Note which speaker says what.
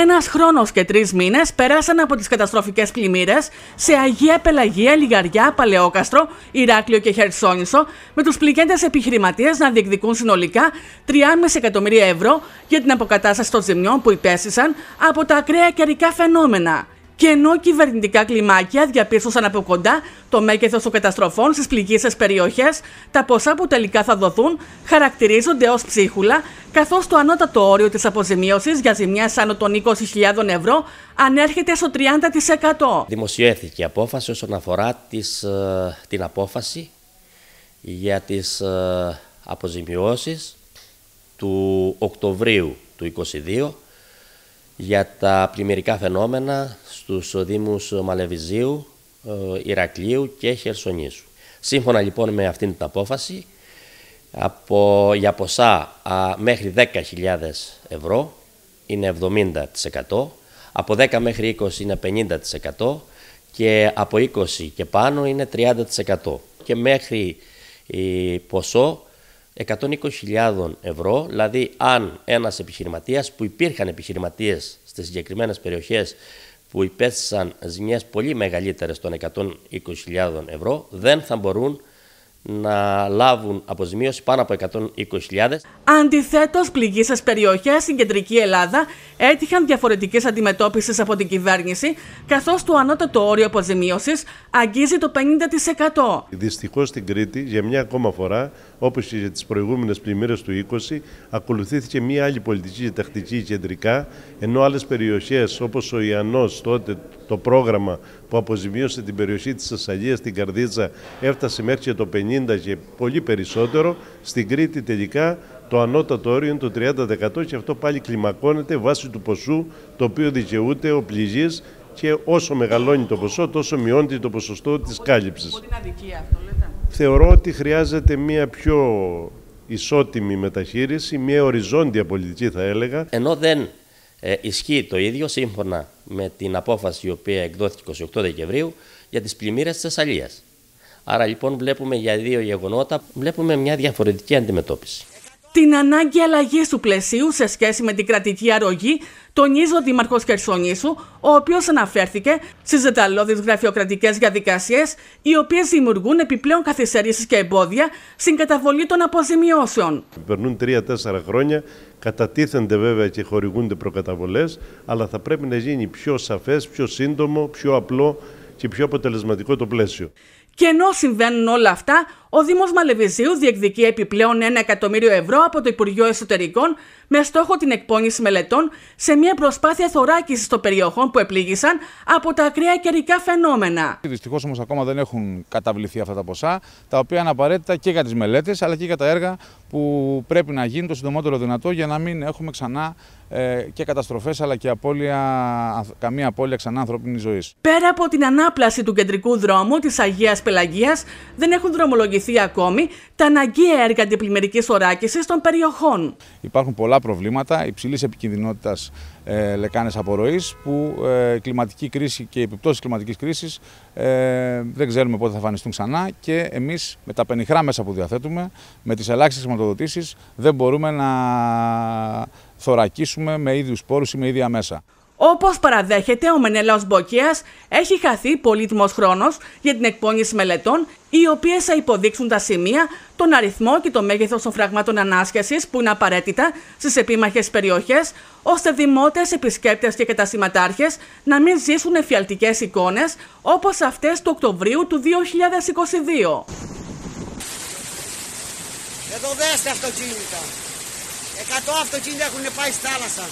Speaker 1: Ένας χρόνος και τρεις μήνες πέρασαν από τις καταστροφικές πλημμύρες σε Αγία Πελαγία, Λιγαριά, Παλαιόκαστρο, Ηράκλειο και Χερσόνησο, με τους πληγέντες επιχειρηματίες να διεκδικούν συνολικά 3,5 εκατομμύρια ευρώ για την αποκατάσταση των ζημιών που υπέστησαν από τα ακραία καιρικά φαινόμενα. Και ενώ κυβερνητικά κλιμάκια διαπίστωσαν από κοντά το μέγεθος των καταστροφών στις πληγήσεις περιοχές, τα ποσά που τελικά θα δοθούν χαρακτηρίζονται ως ψίχουλα, καθώς το ανώτατο όριο της αποζημίωσης για ζημιά άνω των 20.000 ευρώ ανέρχεται στο 30%.
Speaker 2: Δημοσιεύθηκε η απόφαση όσον αφορά τις, ε, την απόφαση για τις ε, αποζημιώσεις του Οκτωβρίου του 2022 για τα πλημμυρικά φαινόμενα στους Δήμους Μαλεβιζίου, ε, Ηρακλείου και Χερσονήσου. Σύμφωνα λοιπόν με αυτήν την απόφαση, από, για ποσά μέχρι 10.000 ευρώ είναι 70%, από 10 μέχρι 20 είναι 50% και από 20 και πάνω είναι 30% και μέχρι η, ποσό 120.000 ευρώ, δηλαδή αν ένας επιχειρηματίας που υπήρχαν επιχειρηματίες στις συγκεκριμένες περιοχές που υπέστησαν ζημιές πολύ μεγαλύτερες των 120.000 ευρώ δεν θα μπορούν να λάβουν αποζημίωση πάνω από 120.000.
Speaker 1: Αντιθέτω, πληγήσει περιοχές στην κεντρική Ελλάδα έτυχαν διαφορετική αντιμετώπισης από την κυβέρνηση, καθώς το ανώτατο όριο αποζημίωσης αγγίζει το 50%.
Speaker 3: Δυστυχώς στην Κρήτη, για μια ακόμα φορά, όπως και για τις προηγούμενες πλημμύρες του 20, ακολουθήθηκε μια άλλη πολιτική και τακτική κεντρικά, ενώ άλλες περιοχές όπως ο Ιανός τότε το πρόγραμμα που αποζημίωσε την περιοχή της Ασσαλίας, την Καρδίτσα, έφτασε μέχρι και το 50 και πολύ περισσότερο. Στην Κρήτη τελικά το ανώτατο όριο είναι το 30% και αυτό πάλι κλιμακώνεται βάσει του ποσού το οποίο δικαιούται ο πληγής και όσο μεγαλώνει το ποσό τόσο μειώνεται το ποσοστό της κάλυψης. Πολύ
Speaker 1: αδικία αυτό
Speaker 3: Θεωρώ ότι χρειάζεται μια πιο
Speaker 2: ισότιμη μεταχείριση, μια οριζόντια πολιτική θα έλεγα. Ενώ δεν ε, ισχύει το ίδιο σύμφωνα με την απόφαση η οποία εκδόθηκε 28 Δεκεμβρίου για τις πλημμύρες της Θεσσαλίας. Άρα λοιπόν βλέπουμε για δύο γεγονότα, βλέπουμε μια διαφορετική αντιμετώπιση
Speaker 1: την ανάγκη αλλαγής του πλαισίου σε σχέση με την κρατική αρρωγή, τονίζει ο Δήμαρχος Χερσονήσου, ο οποίος αναφέρθηκε στις δεταλώδεις γραφειοκρατικές διαδικασίες, οι οποίες δημιουργούν επιπλέον καθυστερήσεις και εμπόδια στην καταβολή των αποζημιώσεων.
Speaker 3: Περνούν τρία-τέσσερα χρόνια, κατατίθενται βέβαια και χορηγούνται προκαταβολές, αλλά θα πρέπει να γίνει πιο σαφές, πιο σύντομο, πιο απλό και πιο αποτελεσματικό το πλαίσιο.
Speaker 1: Και ενώ συμβαίνουν όλα αυτά, ο Δήμος Μαλεβιζίου διεκδικεί επιπλέον 1 εκατομμύριο ευρώ από το Υπουργείο Εσωτερικών με στόχο την εκπόνηση μελετών σε μια προσπάθεια θωράκισης των περιοχών που επλήγησαν από τα ακραία καιρικά φαινόμενα.
Speaker 4: Δυστυχώς όμως ακόμα δεν έχουν καταβληθεί αυτά τα ποσά, τα οποία είναι απαραίτητα και για τις μελέτες αλλά και για τα έργα που πρέπει να γίνουν το συντομότερο δυνατό για να μην έχουμε ξανά ε, και καταστροφές αλλά και απώλεια, καμία απώλεια ξανά ανθρώπινης ζωής.
Speaker 1: Πέρα από την ανάπλαση του κεντρικού δρόμου της Αγίας Πελαγίας δεν έχουν δρομολογηθεί ακόμη τα αναγκαία έργα αντιπλημμυρικής θωράκιση των περιοχών.
Speaker 4: Υπάρχουν πολλά προβλήματα υψηλής επικινδυνότητας ε, λεκάνες απορροής που ε, κλιματική κρίση και επιπτώσεις επιπτώσει κλιματικής κρίσης ε, δεν ξέρουμε πότε θα εμφανιστούν ξανά και εμείς με τα πενιχρά μέσα που διαθέτουμε, με τις ελάχιστες χρηματοδοτήσεις, δεν μπορούμε να θωρακίσουμε με ίδιους πόρους ή με ίδια μέσα.
Speaker 1: Όπως παραδέχεται, ο Μενέλαος Μποκία έχει χαθεί πολύτιμος χρόνος για την εκπόνηση μελετών, οι οποίες θα υποδείξουν τα σημεία, τον αριθμό και το μέγεθος των φραγμάτων ανάσχεσης που είναι απαραίτητα στις επίμαχες περιοχές, ώστε δημότες, επισκέπτες και κατασυματάρχε να μην ζήσουν εφιαλτικές εικόνες όπως αυτές του Οκτωβρίου του 2022.
Speaker 2: Εδώ δέστε αυτοκίνητα. Εκατό αυτοκίνητα έχουν πάει στη θάλασσα.